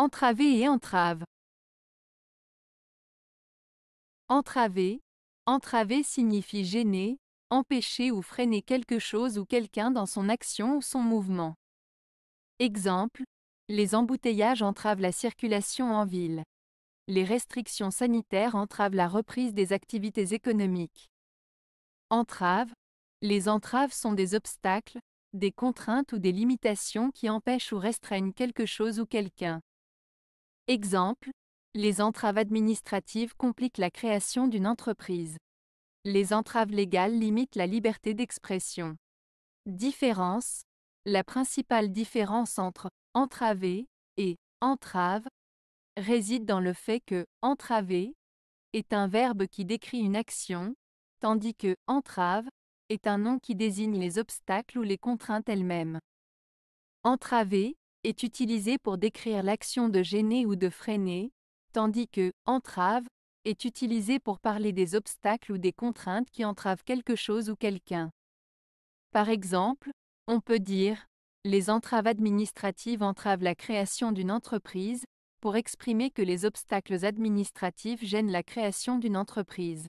Entraver et entrave. Entraver. Entraver signifie gêner, empêcher ou freiner quelque chose ou quelqu'un dans son action ou son mouvement. Exemple. Les embouteillages entravent la circulation en ville. Les restrictions sanitaires entravent la reprise des activités économiques. Entrave. Les entraves sont des obstacles, des contraintes ou des limitations qui empêchent ou restreignent quelque chose ou quelqu'un. Exemple, les entraves administratives compliquent la création d'une entreprise. Les entraves légales limitent la liberté d'expression. Différence. La principale différence entre entraver et entrave réside dans le fait que entraver est un verbe qui décrit une action, tandis que entrave est un nom qui désigne les obstacles ou les contraintes elles-mêmes. Entraver est utilisé pour décrire l'action de gêner ou de freiner, tandis que entrave est utilisé pour parler des obstacles ou des contraintes qui entravent quelque chose ou quelqu'un. Par exemple, on peut dire les entraves administratives entravent la création d'une entreprise, pour exprimer que les obstacles administratifs gênent la création d'une entreprise.